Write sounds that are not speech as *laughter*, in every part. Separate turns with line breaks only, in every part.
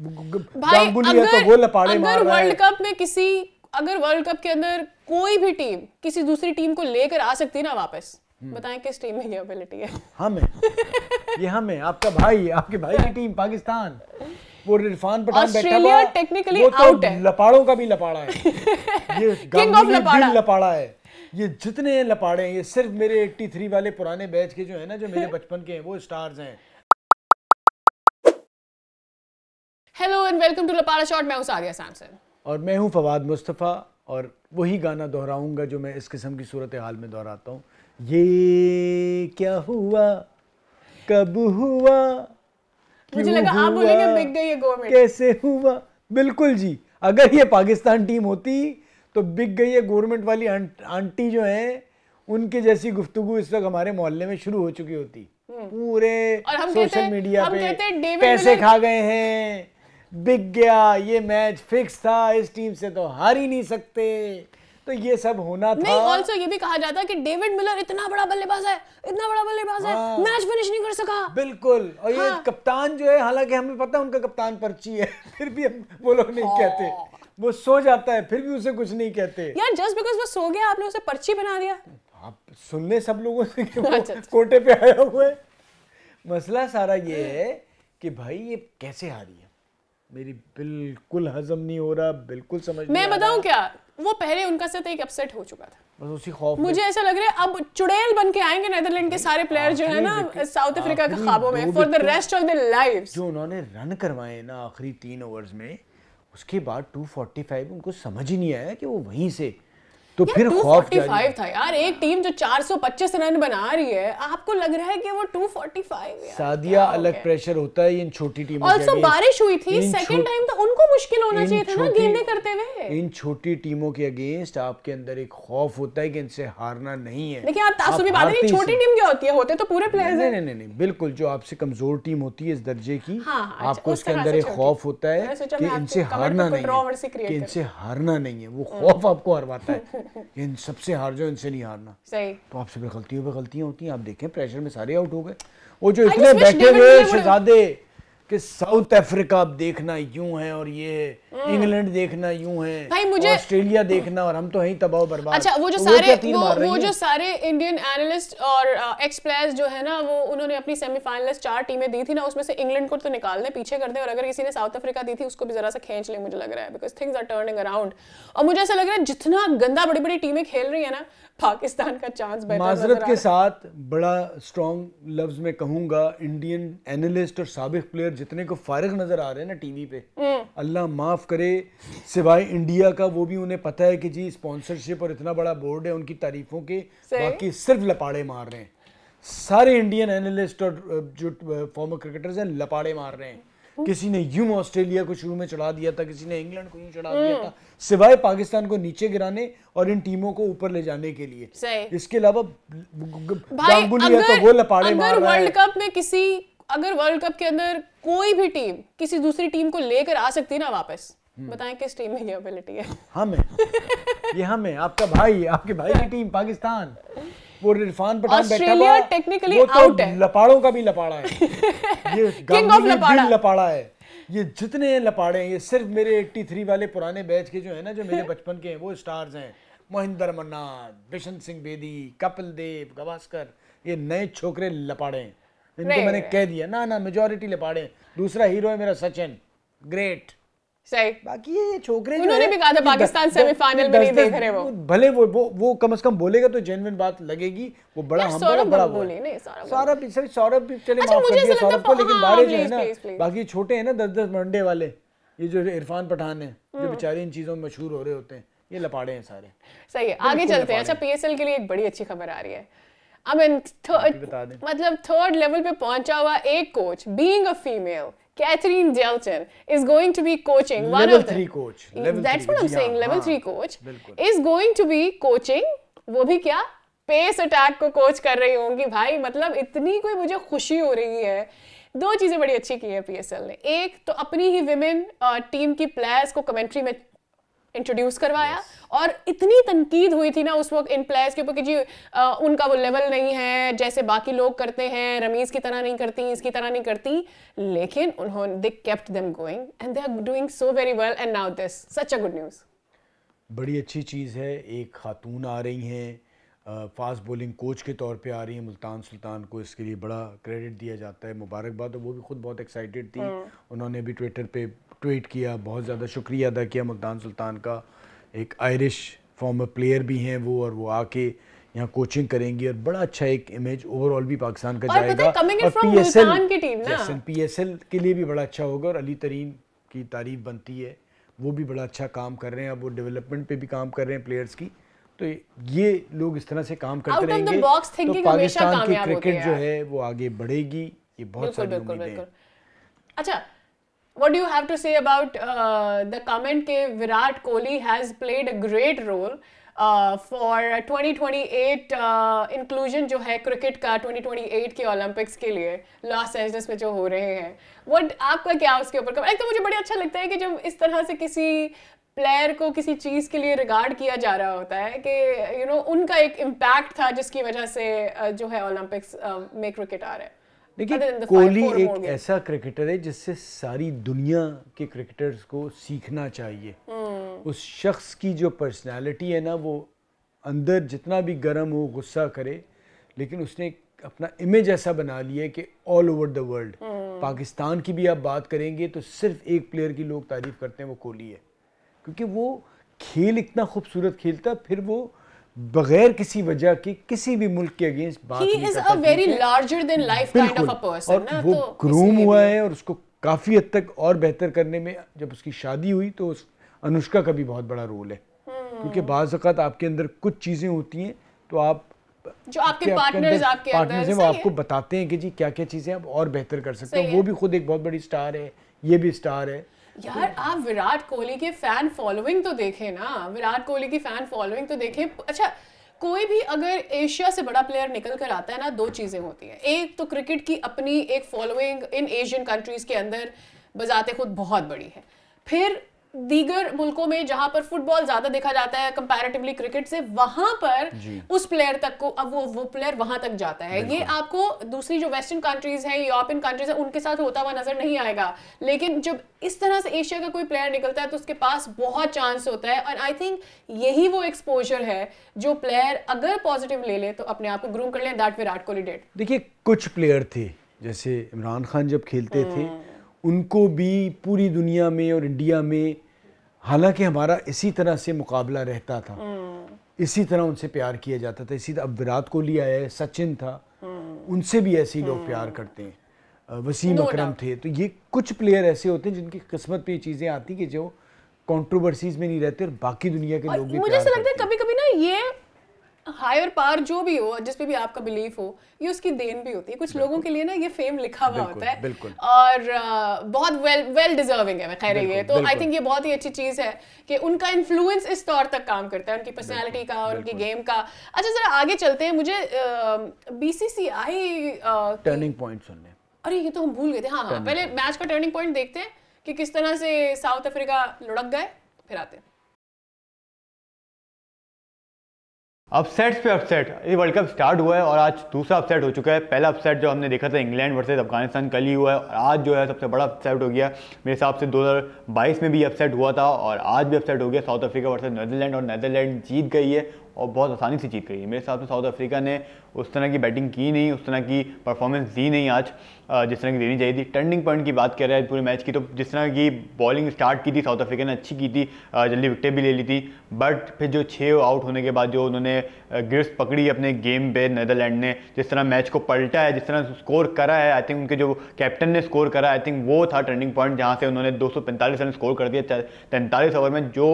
भाई तो अगर, तो वो गोल अगर वर्ल्ड कप में किसी अगर वर्ल्ड कप के अंदर कोई भी टीम किसी दूसरी टीम को लेकर आ सकती है ना वापस हम्म। बताएं किस टीम में ये एबिलिटी है
हम है ये हम है आपका भाई आपके भाई की टीम पाकिस्तान वो इरफान पठान बैठा हुआ टेक्निकली आउट तो है। लपाड़ों का भी लपाड़ा है ये किंग *laughs* ऑफ लपाड़ा लपाड़ा है ये जितने लपाड़े हैं ये सिर्फ मेरे 83 वाले पुराने बैच के जो है ना जो मेरे *laughs* बचपन के हैं वो स्टार्स हैं
हेलो एंड वेलकम टू लपारा शॉट मैं हूं सादिया सैमसन
और मैं हूं फवाद मुस्तफ़ा और वही गाना दोहराऊंगा जो मैं इस किस्म की सूरत हाल में दोहराता हूं ये क्या हुआ कब हुआ
मुझे लगा हुआ? आप बोलेंगे बिक गई ये गवर्नमेंट
कैसे हुआ बिल्कुल जी अगर ये पाकिस्तान टीम होती तो बिक गई है गवर्नमेंट वाली आंटी जो है उनके जैसी गुफ्तगु इस वक्त हमारे मोहल्ले में शुरू हो चुकी होती हम्म। पूरे सोशल मीडिया पे पैसे खा गए हैं बिक गया ये मैच फिक्स था इस टीम से तो हार ही नहीं सकते तो ये सब होना था नहीं आल्सो
ये भी कहा जाता है कि डेविड मिलर इतना बड़ा बल्लेबाज है इतना बड़ा बल्लेबाज हाँ, है मैच फिनिश नहीं कर सका
बिल्कुल और हाँ, ये कप्तान जो है हालांकि हमें पता है उनका कप्तान पर्ची है *laughs* फिर भी हम वो लोग नहीं हाँ। कहते वो सो जाता है फिर भी उसे कुछ नहीं कहते
यार जस्ट बिकॉज वो सो गया आपने उसे पर्ची बना दिया
आप सुनने सब लोगों से कि वो अच्छा, अच्छा। कोटे पे आया हुआ है मसला सारा ये है कि भाई ये कैसे हारी है मेरी बिल्कुल हजम नहीं हो रहा बिल्कुल समझ मैं बताऊं
क्या वो पहले उनका साथ तो एक अपसेट हो चुका था
बस उसी खौफ मुझे
ऐसा लग रहा है अब चुड़ैल बन के आएंगे नेदरलैंड के सारे प्लेयर जो है ना साउथ अफ्रीका के ख्वाबों में for the rest
of the life जो उन्होंने रन करवाए ना आखिरी तीन ओवर्स में उसके बाद 245 उनको समझ ही नहीं आया कि वो वहीं से तो फिर खौफ
था यार एक टीम जो 425 रन बना रही है आपको लग रहा है कि वो 245
सादिया अलग प्रेशर होता है इन छोटी टीमों ऑल्सो बारिश हुई थी सेकंड
टाइम तो उनको मुश्किल होना चाहिए था ना गेंदे करते हुए
इन छोटी टीमों के अगेंस्ट आपके अंदर एक खौफ होता है कि इनसे हारना नहीं है देखिए आप तासुबी बात नहीं छोटी
टीम क्या होती है होते तो पूरे प्लेयर्स नहीं
नहीं नहीं बिल्कुल जो आपसे कमजोर टीम होती है इस दर्जे की हाँ, हाँ, अच्छा, आपको उसके अंदर एक खौफ होता है कि इनसे हारना नहीं है कि इनसे हारना नहीं है वो हाँ। खौफ आपको हरवाता है *laughs* इन सबसे हार जाओ इनसे नहीं हारना सही तो आपसे गलतियों पे गलतियां होती हैं आप देखें प्रेशर में सारे आउट हो गए वो जो इतने बैठे हुए शहजादे कि साउथ अफ्रीका आप देखना यूं है और ये हम्म। इंग्लैंड देखना यूं है भाई मुझे ऑस्ट्रेलिया देखना और हम तो यही तबाह बर्बाद अच्छा वो जो तो सारे वो, वो, वो जो
सारे इंडियन एनालिस्ट और एक्स uh, प्लेयर्स जो है ना वो उन्होंने अपनी सेमीफाइनलिस्ट चार टीमें दी थी ना उसमें से इंग्लैंड को तो निकाल दें पीछे कर दें और अगर किसी ने साउथ अफ्रीका दी थी उसको भी जरा सा खींच ले मुझे लग रहा है because things are turning around और मुझे ऐसा लग रहा है जितना गंदा बड़ी बड़ी टीमें खेल रही है ना पाकिस्तान का चांस माजरत के
साथ बड़ा स्ट्रॉन्ग लफ्ज में कहूंगा इंडियन एनालिस्ट और सबक प्लेयर जितने को फारग नज़र आ रहे हैं ना टीवी पे हम्म। अल्लाह माफ़ करे सिवाय इंडिया का वो भी उन्हें पता है कि जी स्पॉन्सरशिप और इतना बड़ा बोर्ड है उनकी तारीफों के बाकी सिर्फ लपाड़े मार रहे हैं सारे इंडियन एनालिस्ट और जो फॉर्मर क्रिकेटर्स हैं लपाड़े मार रहे हैं किसी ने यूं ऑस्ट्रेलिया को शुरू में चढ़ा दिया था किसी ने इंग्लैंड को यूं चढ़ा दिया हम्म। था सिवाय पाकिस्तान को नीचे गिराने और इन टीमों को ऊपर ले जाने के लिए इसके अलावा गांगुली है तो वो लपाड़े मार रहा है वर्ल्ड कप
में किसी अगर वर्ल्ड कप के अंदर कोई भी टीम किसी दूसरी टीम को लेकर आ सकती ना वापस हम्म। बताएं किस टीम में ये एबिलिटी है
हमें हाँ, ये हमें हाँ, आपका भाई आपके भाई की *laughs* टीम पाकिस्तान वो इरफान पठान बैठा हुआ टेक्निकली वो तो आउट है लपाड़ों का भी लपाड़ा है *laughs* ये किंग ऑफ लपाड़ा लपाड़ा है ये जितने लपाड़े हैं ये सिर्फ मेरे 83 वाले पुराने बैच के जो है ना जो मेरे *laughs* बचपन के हैं वो स्टार्स हैं महेंद्र मन्ना बिशन सिंह बेदी कपिल देव गवास्कर ये नए छोकरे लपाड़े हैं इनको मैंने कह दिया ना ना मेजोरिटी लपाड़े दूसरा हीरो है मेरा सचिन ग्रेट
सही बाकी ये सौरभ सौरभ अच्छा, कर दिया
सौरभ लेकिन है ना बाकी छोटे हैं ना दस दस मंडे वाले ये जो इरफान पठान है जो हम्म। बेचारे इन चीजों में मशहूर हो रहे होते हैं ये लपाड़े हैं सारे
सही है आगे चलते हैं अच्छा पी एस एल के लिए एक बड़ी अच्छी खबर आ रही है आई मीन थर्ड मतलब थर्ड लेवल पे पहुंचा हुआ एक coach being a female Catherine जेल्चन is going to be coaching one of three coach that's what I am saying level three coach is going to be coaching वो भी क्या pace attack को coach कर रही होंगी भाई मतलब इतनी कोई मुझे खुशी हो रही है दो चीजें बड़ी अच्छी की है पीएसएल ने एक तो अपनी ही विमेन टीम की प्लेयर्स को कमेंट्री में इंट्रोड्यूस करवाया yes. और इतनी तनकीद हुई थी ना उस वक्त इन प्लेयर्स के ऊपर कि जी आ, उनका वो लेवल नहीं है जैसे बाकी लोग करते हैं रमीज़ की तरह नहीं करती इसकी तरह नहीं करती लेकिन उन्होंने they kept them going and they are doing so very well and now this such a good news
बड़ी अच्छी चीज़ है एक खातून आ रही हैं फास्ट बॉलिंग कोच के तौर पे आ रही हैं मुल्तान सुल्तान को इसके लिए बड़ा क्रेडिट दिया जाता है मुबारकबाद वो भी खुद बहुत एक्साइटेड थी हाँ। उन्होंने भी ट्विटर पे ट्वीट किया बहुत ज़्यादा शुक्रिया अदा किया मुल्तान सुल्तान का एक आयरिश फॉर्मर प्लेयर भी हैं वो और वो आके यहाँ कोचिंग करेंगी और बड़ा अच्छा एक इमेज ओवरऑल भी पाकिस्तान का जाएगा और पीएसएल पीएसएल के लिए भी बड़ा अच्छा होगा और अली तरीन की तारीफ बनती है वो भी बड़ा अच्छा काम कर रहे हैं अब वो डेवलपमेंट पे भी काम कर रहे हैं प्लेयर्स की तो ये लोग इस तरह से काम करते रहेंगे तो पाकिस्तान की क्रिकेट जो है वो आगे बढ़ेगी ये बहुत सारी उम्मीदें
अच्छा what do you have to say about uh, the comment that Virat Kohli has played a great role uh, for 2028 uh, inclusion jo hai cricket ka 2028 ke olympics ke liye los angeles mein jo ho rahe hain what aapka kya uske upar ek to mujhe bade acha lagta hai ki jab is tarah se kisi player को किसी चीज़ के लिए regard किया जा रहा होता है कि यू you नो know, उनका एक इम्पैक्ट था जिसकी वजह से जो है ओलंपिक्स में क्रिकेट आ रहा है देखिए कोहली एक
ऐसा क्रिकेटर है जिससे सारी दुनिया के क्रिकेटर्स को सीखना चाहिए hmm. उस शख्स की जो पर्सनालिटी है ना वो अंदर जितना भी गर्म हो गुस्सा करे लेकिन उसने अपना इमेज ऐसा बना लिया है कि all over the world Pakistan की भी आप बात करेंगे तो सिर्फ एक प्लेयर की लोग तारीफ करते हैं वो कोहली है क्योंकि वो खेल इतना खूबसूरत खेलता फिर वो बगैर किसी वजह के किसी भी मुल्क के अगेंस्ट बात He is a very larger
than life kind of a person और ना, वो तो ग्रूम
हुआ है और उसको काफ़ी हद तक और बेहतर करने में जब उसकी शादी हुई तो उस अनुष्का का भी बहुत बड़ा रोल है
हम्म। क्योंकि बाज़
आपके अंदर कुछ चीज़ें होती हैं तो आप
जो आपके पार्टनर्स आपके पार्टनर्स हैं वो आपको
बताते हैं कि जी क्या क्या चीज़ें आप और बेहतर कर सकते हैं वो भी खुद एक बहुत बड़ी स्टार है ये भी स्टार है
यार हम्म। आप विराट कोहली के फैन फॉलोइंग तो देखें ना विराट कोहली की फैन फॉलोइंग तो देखें अच्छा कोई भी अगर एशिया से बड़ा प्लेयर निकल कर आता है ना दो चीज़ें होती हैं एक तो क्रिकेट की अपनी एक फॉलोइंग इन एशियन कंट्रीज़ के अंदर बजाते खुद बहुत बड़ी है फिर दीगर मुल्कों में जहां पर फुटबॉल ज्यादा देखा जाता है कंपैरेटिवली क्रिकेट से वहां पर उस प्लेयर तक को अब वो वो प्लेयर वहां तक जाता है ये आपको दूसरी जो वेस्टर्न कंट्रीज है यूरोपियन कंट्रीज है उनके साथ होता हुआ नजर नहीं आएगा लेकिन जब इस तरह से एशिया का कोई प्लेयर निकलता है तो उसके पास बहुत चांस होता है और आई थिंक यही वो एक्सपोजर है जो प्लेयर अगर पॉजिटिव ले ले तो अपने आप को ग्रूम कर लेट विराट कोहली डेट देखिए
कुछ प्लेयर थे जैसे इमरान खान जब खेलते थे हम्म। उनको भी पूरी दुनिया में और इंडिया में हालांकि हमारा इसी तरह से मुकाबला रहता था हम्म। इसी तरह उनसे प्यार किया जाता था इसी तरह अब विराट कोहली आया है सचिन था हम्म। उनसे भी ऐसे ही लोग हम्म। प्यार करते हैं वसीम अकरम थे तो ये कुछ प्लेयर ऐसे होते हैं जिनकी किस्मत में ये चीज़ें आती कि जो कंट्रोवर्सीज में नहीं रहते और बाकी दुनिया के लोग भी मुझे ऐसा लगता
है कभी कभी ना ये हायर पावर जो भी हो जिस पे भी आपका बिलीफ हो ये उसकी देन भी होती है कुछ लोगों के लिए ना ये फेम लिखा हुआ होता है और आ, बहुत वेल वेल डिजर्विंग है मैं खैर ये तो आई थिंक ये बहुत ही अच्छी चीज़ है कि उनका इन्फ्लुएंस इस तौर तक काम करता है उनकी पर्सनैलिटी का और उनकी गेम का अच्छा जरा आगे चलते हैं मुझे B C C I
turning point सुनने
अरे ये तो हम भूल गए थे हाँ हाँ पहले मैच का टर्निंग पॉइंट देखते हैं कि किस तरह से साउथ अफ्रीका लुढ़क गए फिर आते हैं
अपसेट्स पे अपसेट ये वर्ल्ड कप स्टार्ट हुआ है और आज दूसरा अपसेट हो चुका है पहला अपसेट जो हमने देखा था इंग्लैंड वर्सेस अफगानिस्तान कल ही हुआ है और आज जो है सबसे बड़ा अपसेट हो गया मेरे हिसाब से 2022 में भी अपसेट हुआ था और आज भी अपसेट हो गया साउथ अफ्रीका वर्सेस नदरलैंड और नैदरलैंड जीत गई है और बहुत आसानी से जीत गई है मेरे हिसाब से साउथ अफ्रीका ने उस तरह की बैटिंग की नहीं उस तरह की परफॉर्मेंस दी नहीं आज जिस तरह की देनी चाहिए थी टर्निंग पॉइंट की बात कर रहे हैं पूरे मैच की तो जिस तरह की बॉलिंग स्टार्ट की थी साउथ अफ्रीका ने अच्छी की थी जल्दी विकटें भी ले ली थी बट फिर जो छः आउट होने के बाद जो उन्होंने गिरफ्त पकड़ी अपने गेम पे नदरलैंड ने जिस तरह मैच को पलटा है जिस तरह स्कोर करा है आई थिंक उनके जो कैप्टन ने स्कोर करा आई थिंक वो था टर्निंग पॉइंट जहाँ से उन्होंने दो रन स्कोर कर दिया तैंतालीस ओवर में जो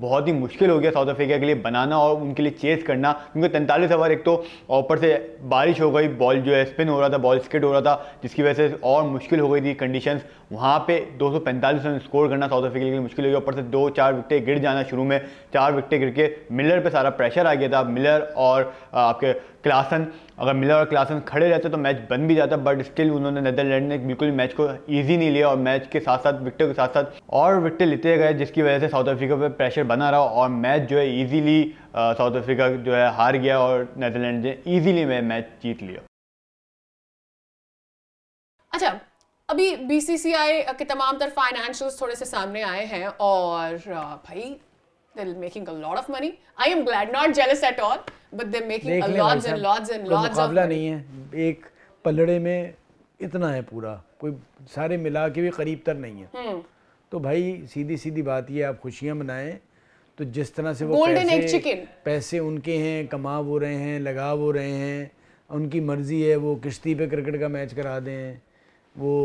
बहुत ही मुश्किल हो गया साउथ अफ्रीका के लिए बनाना और उनके के लिए चेस करना क्योंकि तैंतालीस ओवर एक तो ऊपर से बारिश हो गई बॉल जो है स्पिन हो रहा था बॉल स्किट हो रहा था जिसकी वजह से और मुश्किल हो गई थी कंडीशंस वहाँ पे 245 रन स्कोर करना साउथ अफ्रीका के लिए मुश्किल हो गया ऊपर से दो चार विकटे गिर जाना शुरू में चार विकटे गिर के मिलर पे सारा प्रेशर आ गया था मिलर और आपके क्लासन अगर मिलर और क्लासन खड़े रहते तो मैच बन भी जाता बट स्टिल उन्होंने नदरलैंड ने बिल्कुल मैच को ईजी नहीं लिया और मैच के साथ साथ विकटों के साथ साथ और विकटे लेते गए जिसकी वजह से साउथ अफ्रीका पर प्रेशर बना रहा और मैच जो है ईजीली साउथ अफ्रीका जो है हार गया और नदरलैंड ने ईजीली मैच जीत लिया
अच्छा अभी बीसीसीआई के तमाम तर फाइनेंशियल्स थोड़े से सामने आए हैं और भाई they're making a lot of money. I am glad, not jealous at all, but they're making a lots and lots and lots of money.
नहीं है एक पलड़े में इतना है पूरा कोई सारे मिला के भी करीब तर नहीं है हम्म। तो भाई सीधी सीधी बात ये आप खुशियां मनाएं तो जिस तरह से वो गोल्डन एग पैसे उनके हैं कमा वो रहे हैं लगा वो रहे हैं उनकी मर्जी है वो किश्ती पे क्रिकेट का मैच करा दें वो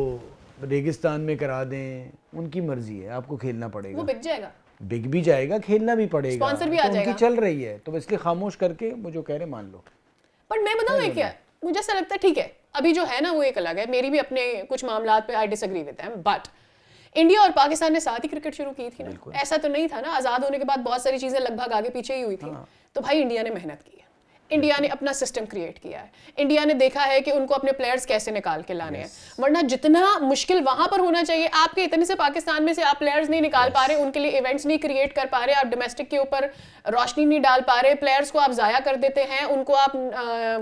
रेगिस्तान में करा दें उनकी मर्जी है आपको खेलना पड़ेगा वो बिक जाएगा बिक भी जाएगा खेलना भी पड़ेगा स्पॉन्सर भी आ तो जाएगा उनकी चल रही है तो इसलिए खामोश करके वो जो कह रहे मान लो
पर मैं बताऊँ एक क्या मुझे ऐसा लगता है ठीक है अभी जो है ना वो एक अलग है मेरी भी अपने कुछ मामला पे I disagree with but India और पाकिस्तान ने साथ ही क्रिकेट शुरू की थी ना ऐसा तो नहीं था ना आज़ाद होने के बाद बहुत सारी चीज़ें लगभग आगे पीछे ही हुई थी हाँ। तो भाई इंडिया ने मेहनत की इंडिया ने अपना सिस्टम क्रिएट किया है इंडिया ने देखा है कि उनको अपने प्लेयर्स कैसे निकाल के लाने हैं वरना जितना मुश्किल वहां पर होना चाहिए आपके इतने से पाकिस्तान में से आप प्लेयर्स नहीं निकाल पा रहे उनके लिए इवेंट्स नहीं क्रिएट कर पा रहे आप डोमेस्टिक के ऊपर रोशनी नहीं डाल पा रहे प्लेयर्स को आप ज़ाया कर देते हैं उनको आप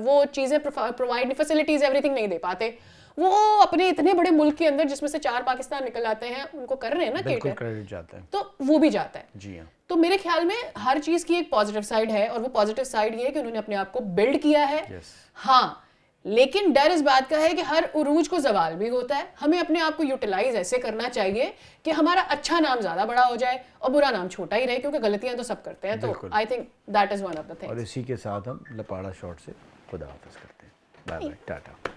वो चीज़ें प्रोवाइड फैसिलिटीज़ एवरीथिंग नहीं दे पाते वो अपने इतने बड़े मुल्क के अंदर जिसमें से चार पाकिस्तान निकल आते हैं उनको कर रहे हैं ना क्रेडिट जाता है तो वो भी जाता है जी हाँ तो मेरे ख्याल में हर चीज की एक पॉजिटिव साइड है और वो पॉजिटिव साइड ये है कि उन्होंने अपने आप को बिल्ड किया है yes. हाँ लेकिन डर इस बात का है कि हर उरूज को जवाल भी होता है हमें अपने आप को यूटिलाइज ऐसे करना चाहिए कि हमारा अच्छा नाम ज्यादा बड़ा हो जाए और बुरा नाम छोटा ही रहे क्योंकि गलतियां तो सब करते हैं तो I think that is one of the things और
इसी के साथ हम लपाड़ा शॉट से खुदा हाफिज करते हैं बाय बाय टाटा